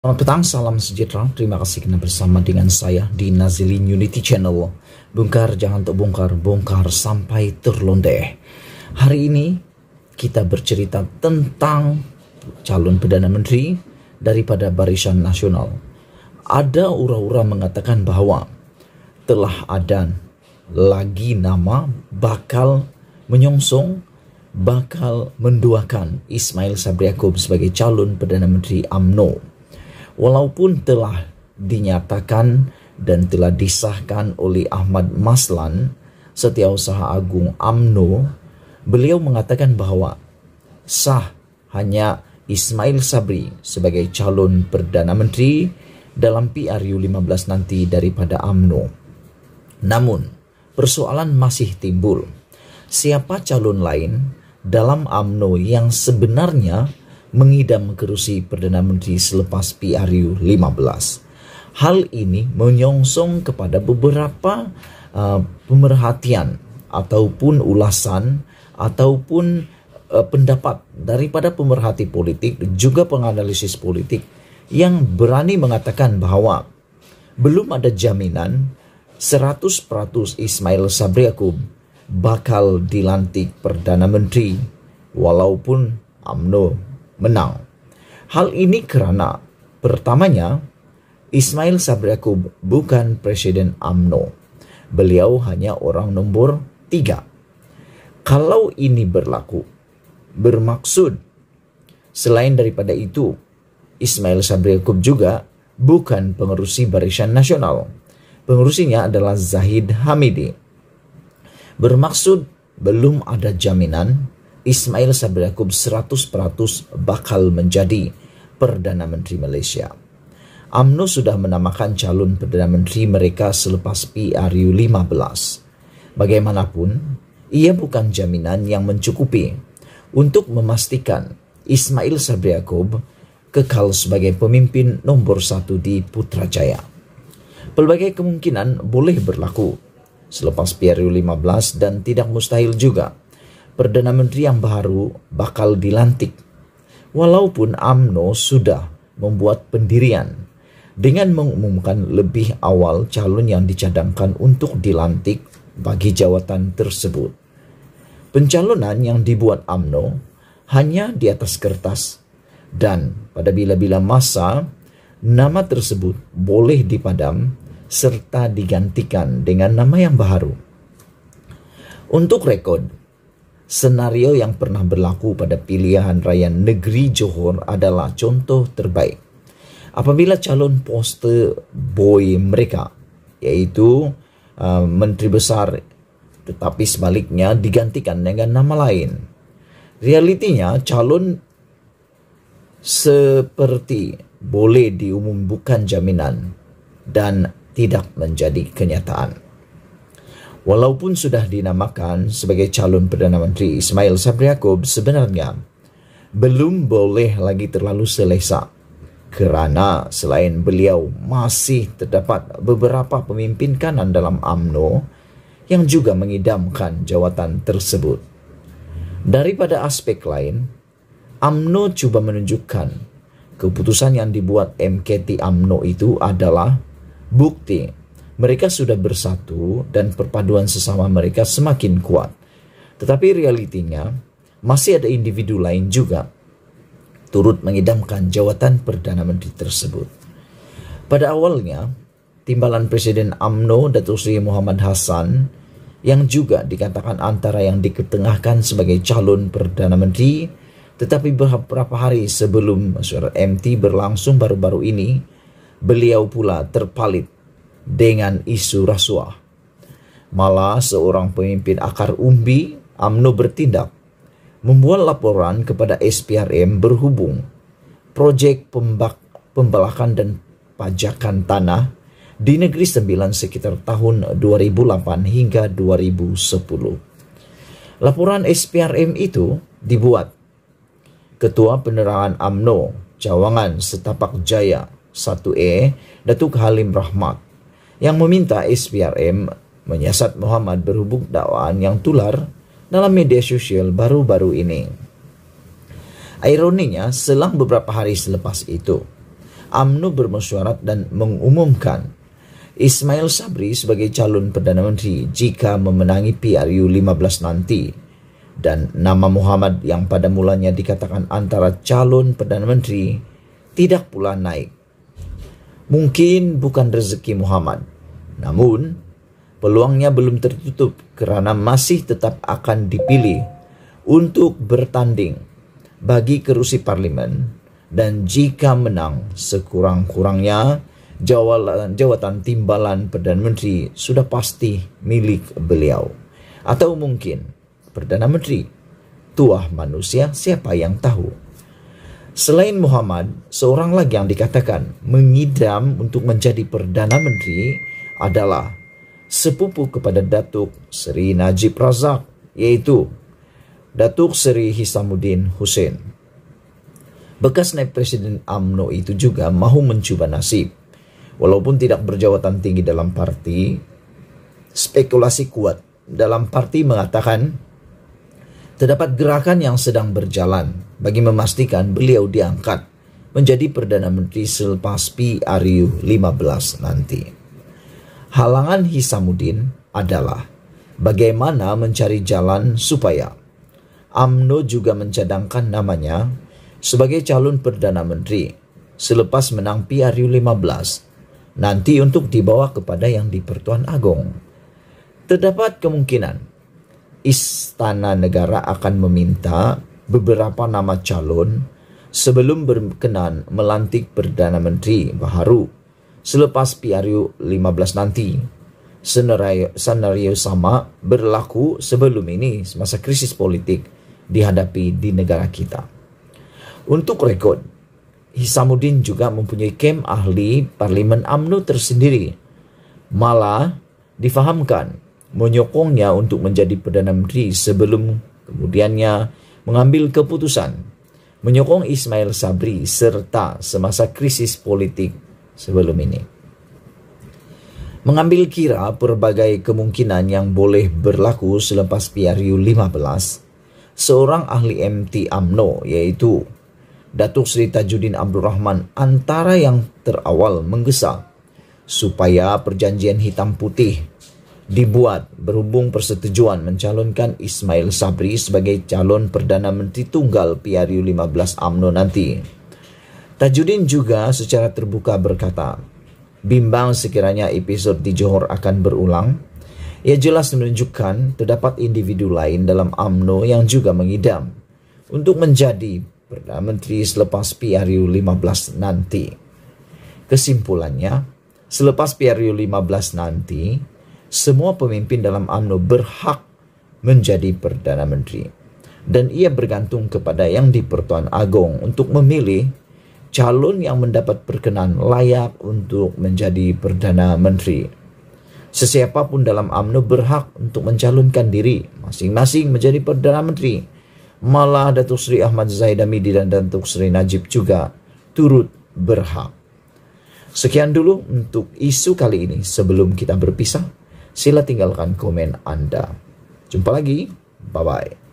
Selamat petang, salam sejahtera. Terima kasih kena bersama dengan saya di Nazilin Unity Channel. Bongkar jangan terbongkar, bongkar sampai terlondeh. Hari ini kita bercerita tentang calon Perdana Menteri daripada Barisan Nasional. Ada ura-ura mengatakan bahwa telah ada lagi nama bakal menyongsong bakal menduakan Ismail Sabri Yaakob sebagai calon Perdana Menteri AMNO walaupun telah dinyatakan dan telah disahkan oleh Ahmad Maslan, Setiausaha Agung AMNO, beliau mengatakan bahwa sah hanya Ismail Sabri sebagai calon Perdana Menteri dalam PRU 15 nanti daripada AMNO. Namun, persoalan masih timbul. Siapa calon lain dalam AMNO yang sebenarnya mengidam kerusi Perdana Menteri selepas PRU 15. Hal ini menyongsong kepada beberapa uh, pemerhatian ataupun ulasan ataupun uh, pendapat daripada pemerhati politik juga penganalisis politik yang berani mengatakan bahwa belum ada jaminan 100% Ismail Sabri Akum bakal dilantik Perdana Menteri walaupun UMNO menang. Hal ini karena pertamanya Ismail Sabri Yaakob bukan Presiden AMNO. Beliau hanya orang nomor tiga. Kalau ini berlaku, bermaksud selain daripada itu, Ismail Sabri Yaakob juga bukan pengerusi Barisan Nasional. Pengerusinya adalah Zahid Hamidi. Bermaksud belum ada jaminan Ismail Sabri Yaakob 100% bakal menjadi Perdana Menteri Malaysia. AMNO sudah menamakan calon Perdana Menteri mereka selepas PRU15. Bagaimanapun, ia bukan jaminan yang mencukupi untuk memastikan Ismail Sabri Yaakob kekal sebagai pemimpin nomor satu di Putrajaya. Pelbagai kemungkinan boleh berlaku selepas PRU 15 dan tidak mustahil juga Perdana Menteri yang baru bakal dilantik. Walaupun AMNO sudah membuat pendirian dengan mengumumkan lebih awal calon yang dicadangkan untuk dilantik bagi jawatan tersebut. Pencalonan yang dibuat AMNO hanya di atas kertas dan pada bila-bila masa nama tersebut boleh dipadam serta digantikan dengan nama yang baru. Untuk rekod, Senario yang pernah berlaku pada pilihan raya negeri Johor adalah contoh terbaik. Apabila calon poster boy mereka, yaitu uh, Menteri Besar, tetapi sebaliknya digantikan dengan nama lain. Realitinya calon seperti boleh diumumkan jaminan dan tidak menjadi kenyataan. Walaupun sudah dinamakan sebagai calon Perdana Menteri Ismail Sabri Yaakob sebenarnya belum boleh lagi terlalu selesa kerana selain beliau masih terdapat beberapa pemimpin kanan dalam AMNO yang juga mengidamkan jawatan tersebut. Daripada aspek lain, AMNO cuba menunjukkan keputusan yang dibuat MKT AMNO itu adalah bukti mereka sudah bersatu dan perpaduan sesama mereka semakin kuat. Tetapi realitinya, masih ada individu lain juga turut mengidamkan jawatan Perdana Menteri tersebut. Pada awalnya, timbalan Presiden AMNO Datuk Sri Muhammad Hasan yang juga dikatakan antara yang diketengahkan sebagai calon Perdana Menteri tetapi beberapa hari sebelum surat MT berlangsung baru-baru ini, beliau pula terpalit dengan isu rasuah. Malah seorang pemimpin akar umbi, AMNO bertindak, membuat laporan kepada SPRM berhubung proyek pembak, pembalakan dan pajakan tanah di Negeri Sembilan sekitar tahun 2008 hingga 2010. Laporan SPRM itu dibuat Ketua Penerangan AMNO, Jawangan Setapak Jaya 1E, Datuk Halim Rahmat yang meminta SPRM menyiasat Muhammad berhubung dakwaan yang tular dalam media sosial baru-baru ini. Ironinya, selang beberapa hari selepas itu, AMNO bermesyuarat dan mengumumkan Ismail Sabri sebagai calon Perdana Menteri jika memenangi PRU 15 nanti dan nama Muhammad yang pada mulanya dikatakan antara calon Perdana Menteri tidak pula naik. Mungkin bukan rezeki Muhammad, namun, peluangnya belum tertutup karena masih tetap akan dipilih untuk bertanding bagi kerusi parlimen dan jika menang sekurang-kurangnya jawatan timbalan Perdana Menteri sudah pasti milik beliau. Atau mungkin Perdana Menteri, tuah manusia siapa yang tahu. Selain Muhammad, seorang lagi yang dikatakan mengidam untuk menjadi Perdana Menteri adalah sepupu kepada Datuk Seri Najib Razak, yaitu Datuk Seri Hisamuddin Hussein. Bekas naib Presiden AMNO itu juga mahu mencoba nasib. Walaupun tidak berjawatan tinggi dalam parti, spekulasi kuat dalam parti mengatakan terdapat gerakan yang sedang berjalan bagi memastikan beliau diangkat menjadi Perdana Menteri selepas PRU 15 nanti. Halangan Hisamuddin adalah bagaimana mencari jalan supaya AMNO juga mencadangkan namanya sebagai calon Perdana Menteri selepas menang PRU 15 nanti untuk dibawa kepada yang di Pertuan Agong. Terdapat kemungkinan Istana Negara akan meminta beberapa nama calon sebelum berkenan melantik Perdana Menteri baru selepas PRU 15 nanti. Senario, senario sama berlaku sebelum ini semasa krisis politik dihadapi di negara kita. Untuk rekod, Hisamuddin juga mempunyai kem ahli parlimen AMNO tersendiri. Malah difahamkan menyokongnya untuk menjadi Perdana Menteri sebelum kemudiannya mengambil keputusan menyokong Ismail Sabri serta semasa krisis politik sebelum ini. Mengambil kira berbagai kemungkinan yang boleh berlaku selepas PRU 15, seorang ahli MT AMNO yaitu Datuk Seri Tajuddin Abdul Rahman antara yang terawal menggesa supaya perjanjian hitam putih dibuat berhubung persetujuan mencalonkan Ismail Sabri sebagai calon Perdana Menteri Tunggal PRU 15 AMNO nanti. Tajuddin juga secara terbuka berkata, bimbang sekiranya episode di Johor akan berulang. Ia jelas menunjukkan terdapat individu lain dalam AMNO yang juga mengidam untuk menjadi Perdana Menteri selepas PRU 15 nanti. Kesimpulannya, selepas PRU 15 nanti, semua pemimpin dalam AMNO berhak menjadi Perdana Menteri. Dan ia bergantung kepada Yang di-Pertuan Agong untuk memilih calon yang mendapat perkenan layak untuk menjadi Perdana Menteri. Sesiapapun dalam AMNO berhak untuk mencalonkan diri masing-masing menjadi Perdana Menteri. Malah Datuk Sri Ahmad Zaidamidi dan Datuk Sri Najib juga turut berhak. Sekian dulu untuk isu kali ini. Sebelum kita berpisah, sila tinggalkan komen Anda. Jumpa lagi. Bye-bye.